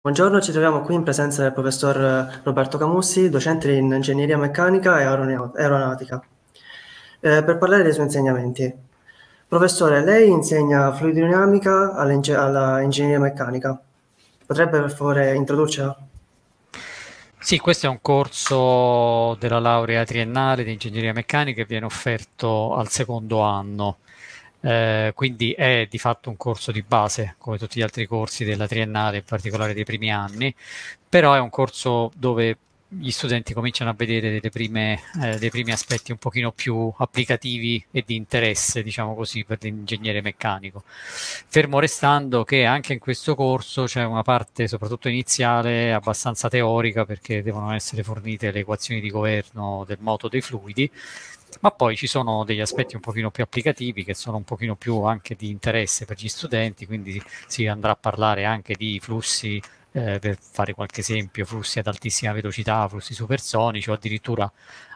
Buongiorno, ci troviamo qui in presenza del professor eh, Roberto Camussi, docente in ingegneria meccanica e aeronautica, eh, per parlare dei suoi insegnamenti. Professore, lei insegna fluidodinamica all'ingegneria meccanica. Potrebbe per favore introdurcela? Sì, questo è un corso della laurea triennale di ingegneria meccanica che viene offerto al secondo anno. Eh, quindi è di fatto un corso di base, come tutti gli altri corsi della triennale, in particolare dei primi anni, però è un corso dove gli studenti cominciano a vedere prime, eh, dei primi aspetti un pochino più applicativi e di interesse, diciamo così, per l'ingegnere meccanico. Fermo restando che anche in questo corso c'è una parte, soprattutto iniziale, abbastanza teorica, perché devono essere fornite le equazioni di governo del moto dei fluidi, ma poi ci sono degli aspetti un pochino più applicativi che sono un pochino più anche di interesse per gli studenti, quindi si andrà a parlare anche di flussi eh, per fare qualche esempio, flussi ad altissima velocità, flussi supersonici o addirittura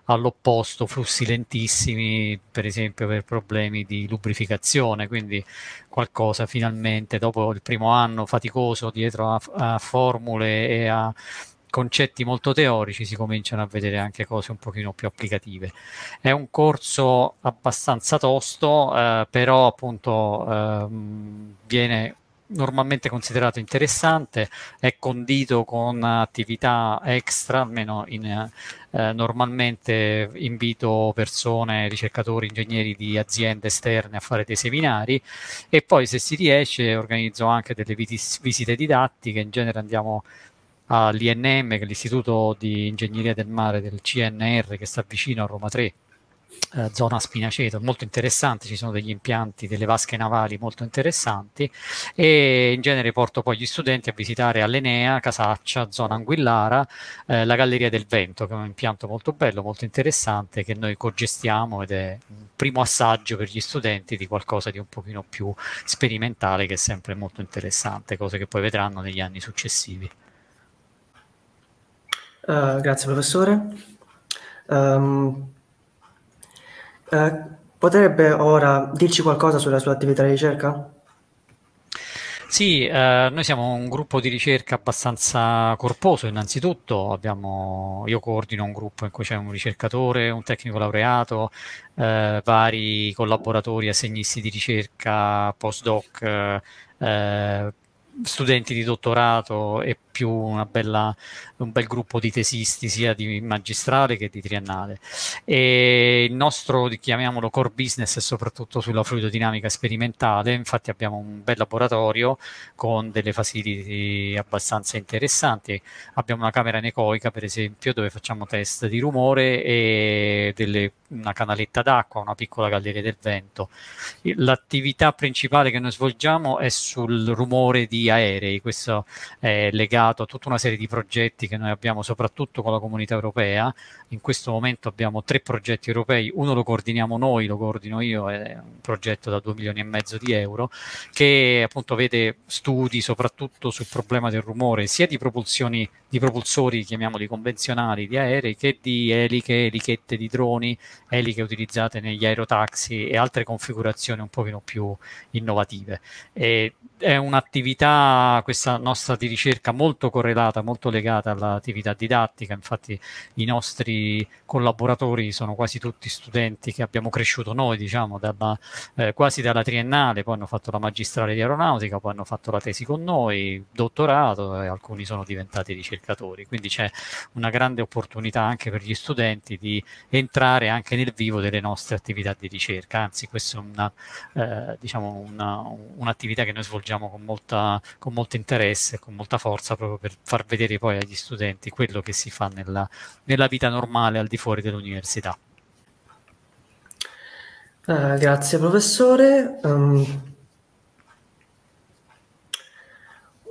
all'opposto flussi lentissimi, per esempio per problemi di lubrificazione, quindi qualcosa finalmente dopo il primo anno faticoso dietro a, a formule e a concetti molto teorici si cominciano a vedere anche cose un pochino più applicative. È un corso abbastanza tosto, eh, però appunto eh, viene normalmente considerato interessante, è condito con attività extra, almeno in, eh, eh, normalmente invito persone, ricercatori, ingegneri di aziende esterne a fare dei seminari e poi se si riesce organizzo anche delle vis- visite didattiche, in genere andiamo all'INM, che è l'Istituto di Ingegneria del Mare del CNR che sta vicino a Roma 3 eh, zona Spinaceto, molto interessante, ci sono degli impianti, delle vasche navali molto interessanti e in genere porto poi gli studenti a visitare Allenea, Casaccia, zona Anguillara, eh, la Galleria del Vento, che è un impianto molto bello, molto interessante, che noi cogestiamo ed è un primo assaggio per gli studenti di qualcosa di un pochino più sperimentale, che è sempre molto interessante, cose che poi vedranno negli anni successivi. Uh, grazie professore. Um, eh, potrebbe ora dirci qualcosa sulla sua attività di ricerca? Sì, eh, noi siamo un gruppo di ricerca abbastanza corposo innanzitutto, Abbiamo, io coordino un gruppo in cui c'è un ricercatore, un tecnico laureato, eh, vari collaboratori, assegnisti di ricerca, postdoc, eh, eh studenti di dottorato e più una bella, un bel gruppo di tesisti sia di magistrale che di triennale. E il nostro, chiamiamolo core business, è soprattutto sulla fluidodinamica sperimentale, infatti abbiamo un bel laboratorio con delle facility abbastanza interessanti, abbiamo una camera anecoica per esempio dove facciamo test di rumore e delle, una canaletta d'acqua, una piccola galleria del vento. L'attività principale che noi svolgiamo è sul rumore di aerei, questo è legato avviato tutta una serie di progetti che noi abbiamo soprattutto con la comunità europea. In questo momento abbiamo tre progetti europei, uno lo coordiniamo noi, lo coordino io, è un progetto da 2 milioni e mezzo di euro che appunto vede studi soprattutto sul problema del rumore sia di propulsioni di propulsori, chiamiamoli convenzionali, di aerei che di eliche, elichette di droni, eliche utilizzate negli aerotaxi e altre configurazioni un pochino più innovative. E è un'attività questa nostra di ricerca molto molto correlata, molto legata all'attività didattica, infatti i nostri collaboratori sono quasi tutti studenti che abbiamo cresciuto noi, diciamo, dalla, eh, quasi dalla triennale, poi hanno fatto la magistrale di aeronautica, poi hanno fatto la tesi con noi, dottorato e alcuni sono diventati ricercatori, quindi c'è una grande opportunità anche per gli studenti di entrare anche nel vivo delle nostre attività di ricerca, anzi questa è una, eh, diciamo una, un'attività che noi svolgiamo con, molta, con molto interesse, con molta forza proprio per far vedere poi agli studenti quello che si fa nella, nella vita normale al di fuori dell'università. Uh, grazie professore. Um,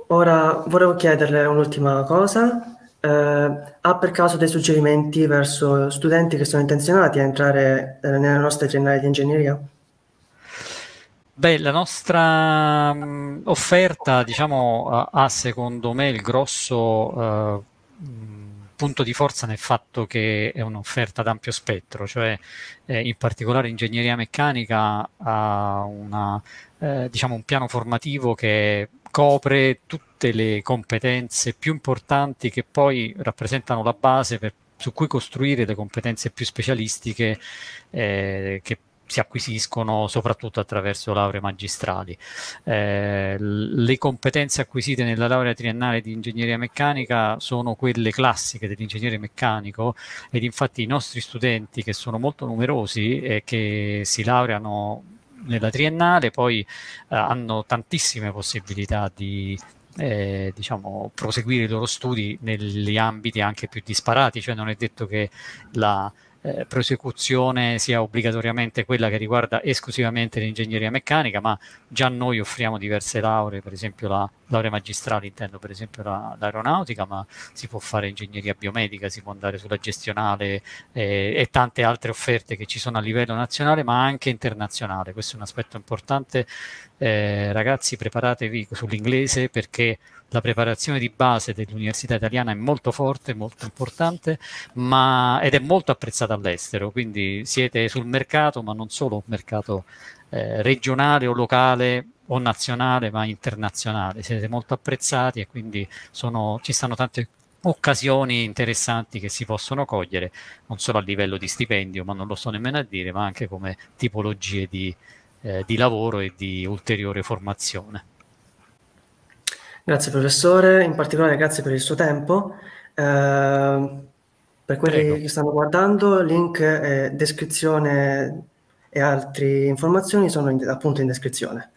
ora volevo chiederle un'ultima cosa. Uh, ha per caso dei suggerimenti verso studenti che sono intenzionati a entrare eh, nella nostra triennale di ingegneria? Beh, la nostra mh, mm, offerta, diciamo, ha, ha secondo me il grosso uh, punto di forza nel fatto che è un'offerta ad ampio spettro, cioè eh, in particolare ingegneria meccanica ha una, eh, diciamo, un piano formativo che copre tutte le competenze più importanti che poi rappresentano la base per, su cui costruire le competenze più specialistiche eh, che si acquisiscono soprattutto attraverso lauree magistrali. Eh, le competenze acquisite nella laurea triennale di ingegneria meccanica sono quelle classiche dell'ingegnere meccanico ed infatti i nostri studenti che sono molto numerosi e che si laureano nella triennale poi eh, hanno tantissime possibilità di, eh, diciamo, proseguire i loro studi negli ambiti anche più disparati, cioè non è detto che la eh, prosecuzione sia obbligatoriamente quella che riguarda esclusivamente l'ingegneria meccanica, ma già noi offriamo diverse lauree, per esempio la laurea magistrale intendo per esempio la, l'aeronautica, ma si può fare ingegneria biomedica, si può andare sulla gestionale eh, e tante altre offerte che ci sono a livello nazionale ma anche internazionale. Questo è un aspetto importante. Eh, ragazzi, preparatevi sull'inglese perché la preparazione di base dell'università italiana è molto forte, molto importante ma, ed è molto apprezzata all'estero, quindi siete sul mercato, ma non solo un mercato eh, regionale o locale o nazionale, ma internazionale, siete molto apprezzati e quindi sono, ci stanno tante occasioni interessanti che si possono cogliere, non solo a livello di stipendio, ma non lo so nemmeno a dire, ma anche come tipologie di, eh, di lavoro e di ulteriore formazione. Grazie professore, in particolare grazie per il suo tempo. Eh, per quelli Prego. che stanno guardando, link, eh, descrizione e altre informazioni sono in, appunto in descrizione.